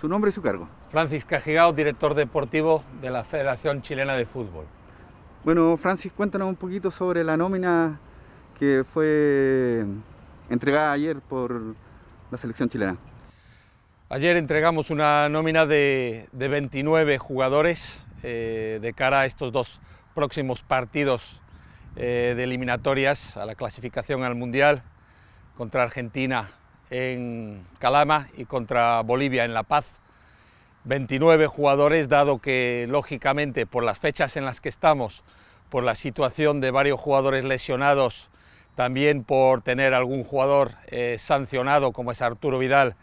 Su nombre y su cargo. Francis Cajigao, director deportivo de la Federación Chilena de Fútbol. Bueno, Francis, cuéntanos un poquito sobre la nómina que fue entregada ayer por la selección chilena. Ayer entregamos una nómina de, de 29 jugadores eh, de cara a estos dos próximos partidos eh, de eliminatorias a la clasificación al Mundial contra Argentina en Calama y contra Bolivia en La Paz. 29 jugadores, dado que lógicamente por las fechas en las que estamos, por la situación de varios jugadores lesionados, también por tener algún jugador eh, sancionado como es Arturo Vidal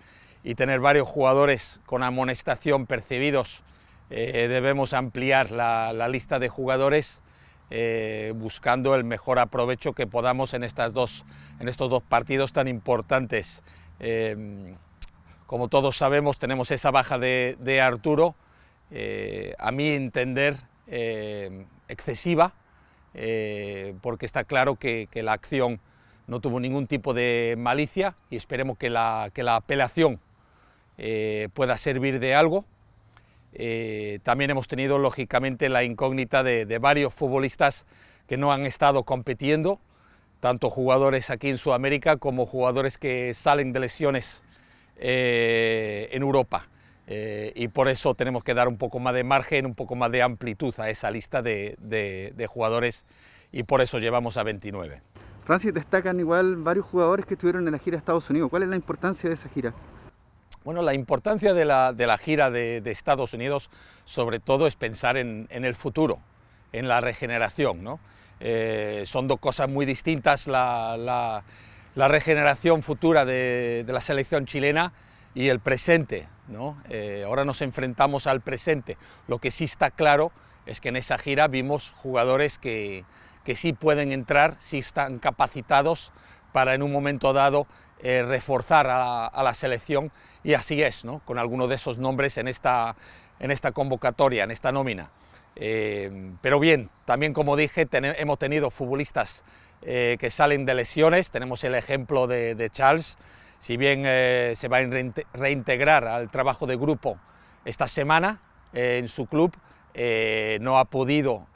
y tener varios jugadores con amonestación percibidos, eh, debemos ampliar la lista de jugadores eh, buscando el mejor aprovecho que podamos en, estas en estos dos partidos tan importantes. Em, como todos sabemos, tenemos esa baja de, Arturo, eh, a mi entender, em, excesiva, eh, porque está claro que, la acción no tuvo ningún tipo de malicia y esperemos que la apelación pueda servir de algo. Eh, también hemos tenido, lógicamente, la incógnita de, varios futbolistas que no han estado compitiendo, tanto jugadores aquí en Sudamérica como jugadores que salen de lesiones eh, en Europa. Eh, y por eso tenemos que dar un poco más de margen, un poco más de amplitud a esa lista de, jugadores y por eso llevamos a 29. Francis, destacan igual varios jugadores que estuvieron en la gira a Estados Unidos. ¿Cuál es la importancia de esa gira? Bueno, la importancia de la, gira de, Estados Unidos sobre todo es pensar en, el futuro, en la regeneración. Eh, son dos cosas muy distintas, la, regeneración futura de, la selección chilena y el presente. Eh, ahora nos enfrentamos al presente. Lo que sí está claro es que en esa gira vimos jugadores que, que sí pueden entrar, sí están capacitados para en un momento dado eh, reforzar a la, selección y así es, con algunos de esos nombres en esta, en esta convocatoria, en esta nómina. Eh, pero bien, también como dije, hemos tenido futbolistas eh, que salen de lesiones, tenemos el ejemplo de Charles, si bien se va a reintegrar al trabajo de grupo esta semana en su club, no ha podido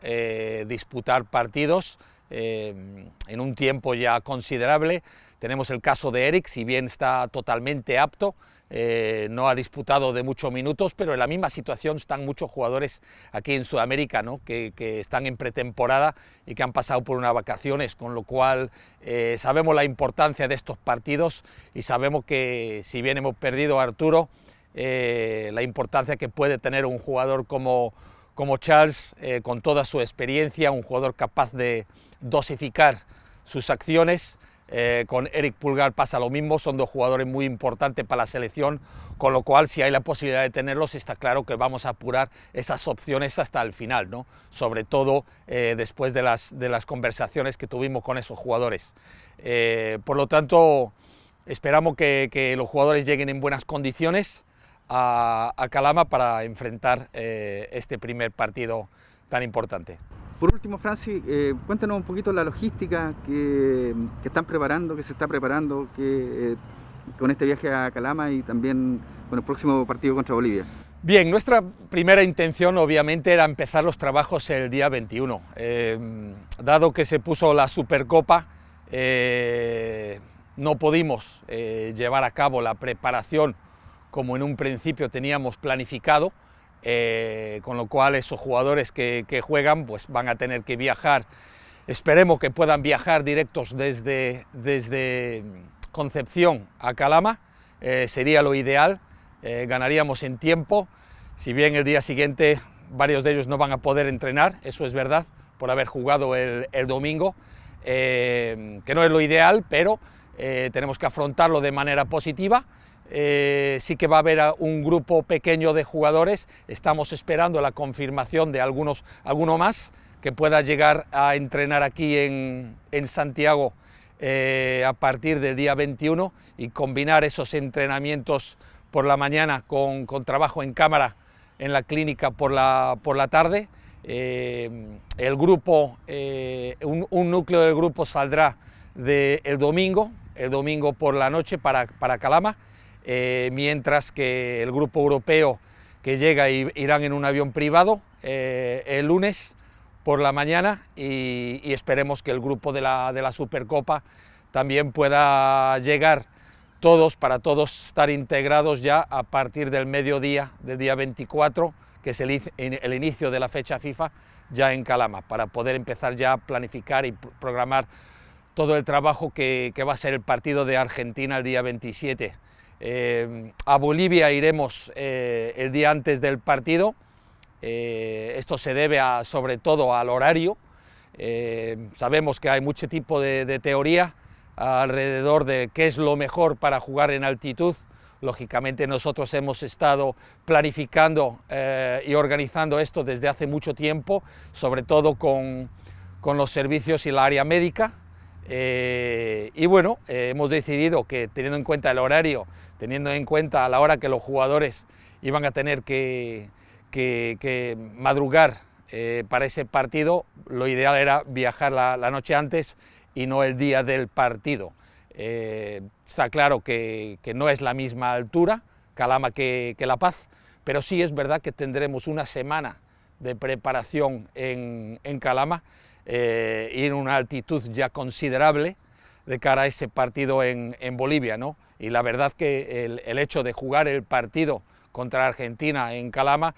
disputar partidos en un tiempo ya considerable, tenemos el caso de Eric, si bien está totalmente apto, eh, no ha disputado de muchos minutos, pero en la misma situación están muchos jugadores aquí en Sudamérica, ¿no? que, están en pretemporada y que han pasado por unas vacaciones, con lo cual eh, sabemos la importancia de estos partidos y sabemos que si bien hemos perdido a Arturo, eh, la importancia que puede tener un jugador como, como Charles, con toda su experiencia, un jugador capaz de dosificar sus acciones eh, con Eric Pulgar pasa lo mismo, son dos jugadores muy importantes para la selección, con lo cual si hay la posibilidad de tenerlos está claro que vamos a apurar esas opciones hasta el final, ¿no? sobre todo eh, después de las, conversaciones que tuvimos con esos jugadores. Eh, por lo tanto, esperamos que, los jugadores lleguen en buenas condiciones a, a Calama para enfrentar este primer partido tan importante. Por último, Francis, eh, cuéntanos un poquito la logística que, están preparando, que se está preparando que, eh, con este viaje a Calama y también con el próximo partido contra Bolivia. Bien, nuestra primera intención obviamente era empezar los trabajos el día 21. Em, dado que se puso la Supercopa, eh, no pudimos llevar a cabo la preparación como en un principio teníamos planificado. Eh, con lo cual esos jugadores que, juegan pues van a tener que viajar, esperemos que puedan viajar directos desde, Concepción a Calama, eh, sería lo ideal, eh, ganaríamos en tiempo, si bien el día siguiente varios de ellos no van a poder entrenar, eso es verdad, por haber jugado el domingo, que no es lo ideal, pero tenemos que afrontarlo de manera positiva eh, sí que va a haber un grupo pequeño de jugadores, estamos esperando la confirmación de algunos, alguno más que pueda llegar a entrenar aquí en, Santiago eh, a partir del día 21 y combinar esos entrenamientos por la mañana con, trabajo en cámara en la clínica por la, tarde. Eh, el grupo, un, núcleo del grupo saldrá de domingo, el domingo por la noche para Calama eh, mientras que el grupo europeo que llega irán en un avión privado eh, el lunes por la mañana y, esperemos que el grupo de la, Supercopa también pueda llegar todos, para todos estar integrados ya a partir del mediodía del día 24, que es el, el inicio de la fecha FIFA, ya en Calama, para poder empezar ya a planificar y programar todo el trabajo que va a ser el partido de Argentina el día 27. Eh, a Bolivia iremos eh, el día antes del partido. Eh, esto se debe a, sobre todo al horario. sabemos que hay mucho tipo de, teoría alrededor de qué es lo mejor para jugar en altitud. Lógicamente nosotros hemos estado planificando y organizando esto desde hace mucho tiempo, sobre todo con, los servicios y la área médica. y bueno, hemos decidido que teniendo en cuenta el horario teniendo en cuenta a la hora que los jugadores iban a tener que, madrugar eh, para ese partido, lo ideal era viajar la, noche antes y no el día del partido. Eh, está claro que, no es la misma altura Calama que, La Paz, pero sí es verdad que tendremos una semana de preparación en, Calama eh, y en una altitud ya considerable de cara a ese partido en, en Bolivia. ¿no? y la verdad que el, hecho de jugar el partido contra Argentina en Calama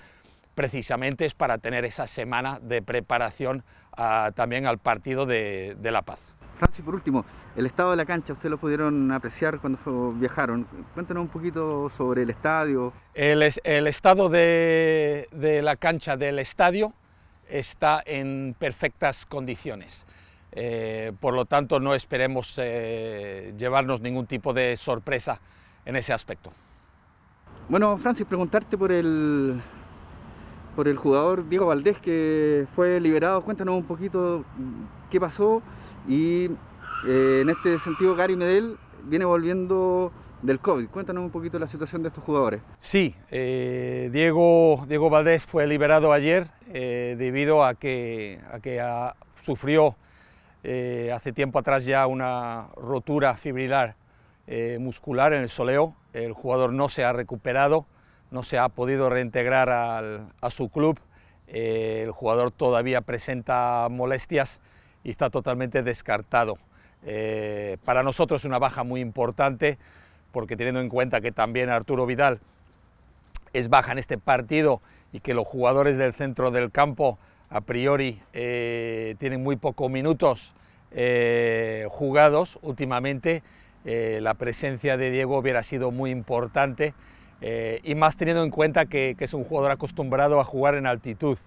precisamente es para tener esa semana de preparación ah, también al partido de, La Paz. Francis, por último, el estado de la cancha, ustedes lo pudieron apreciar cuando viajaron. Cuéntanos un poquito sobre el estadio. El, estado de, la cancha del estadio está en perfectas condiciones. Eh, por lo tanto, no esperemos eh, llevarnos ningún tipo de sorpresa en ese aspecto. Bueno, Francis, preguntarte por el, por el jugador Diego Valdés que fue liberado. Cuéntanos un poquito qué pasó y eh, en este sentido Gary Medel viene volviendo del COVID. Cuéntanos un poquito la situación de estos jugadores. Sí, Diego, Diego Valdés fue liberado ayer debido a que, a que ah, sufrió eh, hace tiempo atrás ya una rotura fibrilar eh, muscular en el soleo. El jugador no se ha recuperado, no se ha podido reintegrar a su club. Eh, el jugador todavía presenta molestias y está totalmente descartado. para nosotros es una baja muy importante porque teniendo en cuenta que también Arturo Vidal es baja en este partido y que los jugadores del centro del campo a priori eh, tienen muy pocos minutos eh, jugados últimamente, eh, la presencia de Diego hubiera sido muy importante y más teniendo en cuenta que, es un jugador acostumbrado a jugar en altitud.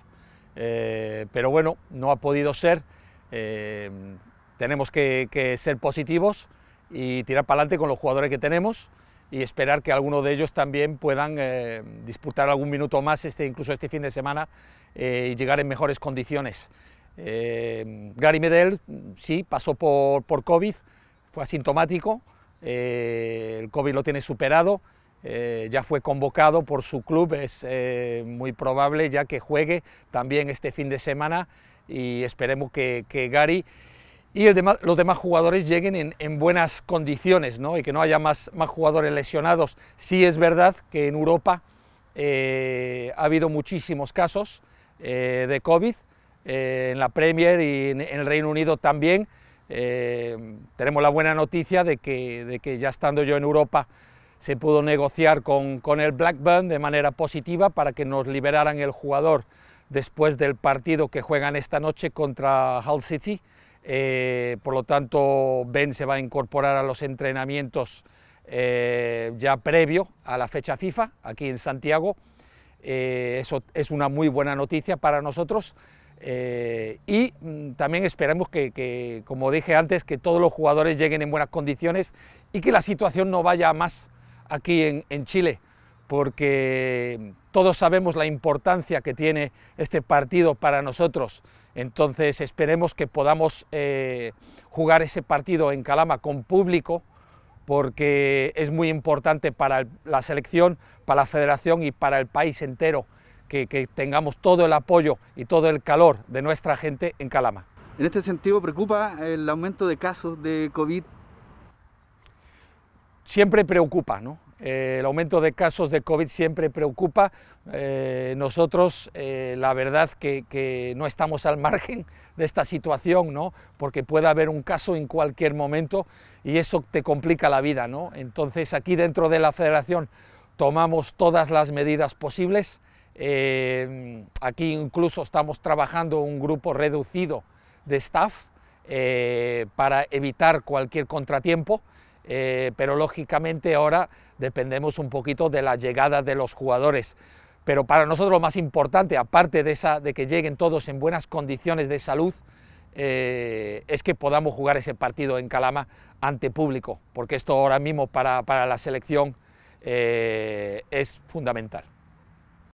pero bueno, no ha podido ser, tenemos que, ser positivos y tirar para adelante con los jugadores que tenemos y esperar que algunos de ellos también puedan disputar algún minuto más, este, incluso este fin de semana, eh, y llegar en mejores condiciones. Eh, Gary Medel, sí, pasó por, por COVID, fue asintomático, eh, el COVID lo tiene superado, ya fue convocado por su club, es muy probable ya que juegue también este fin de semana y esperemos que, que Gary y demás, los demás jugadores lleguen en, en buenas condiciones ¿no? y que no haya más, más jugadores lesionados. Sí es verdad que en Europa ha habido muchísimos casos, eh, de COVID, eh, en la Premier y en, el Reino Unido también. Eh, tenemos la buena noticia de que, ya estando yo en Europa se pudo negociar con, con el Blackburn de manera positiva para que nos liberaran el jugador después del partido que juegan esta noche contra Hull City. por lo tanto, Ben se va a incorporar a los entrenamientos ya previo a la fecha FIFA aquí en Santiago eh, eso es una muy buena noticia para nosotros. Eh, y mm, también esperamos que, como dije antes, que todos los jugadores lleguen en buenas condiciones y que la situación no vaya más aquí en, Chile, porque todos sabemos la importancia que tiene este partido para nosotros. Entonces esperemos que podamos eh, jugar ese partido en Calama con público, porque es muy importante para la selección, para la federación y para el país entero que, tengamos todo el apoyo y todo el calor de nuestra gente en Calama. En este sentido, ¿preocupa el aumento de casos de COVID? Siempre preocupa, ¿no? Eh, el aumento de casos de COVID siempre preocupa. Eh, nosotros, eh, la verdad, que, no estamos al margen de esta situación, ¿no? porque puede haber un caso en cualquier momento y eso te complica la vida. ¿no? Entonces, aquí dentro de la federación tomamos todas las medidas posibles. aquí incluso estamos trabajando un grupo reducido de staff para evitar cualquier contratiempo eh, pero lógicamente ahora dependemos un poquito de la llegada de los jugadores. Pero para nosotros lo más importante, aparte de, esa, de que lleguen todos en buenas condiciones de salud, eh, es que podamos jugar ese partido en Calama ante público, porque esto ahora mismo para, la selección eh, es fundamental.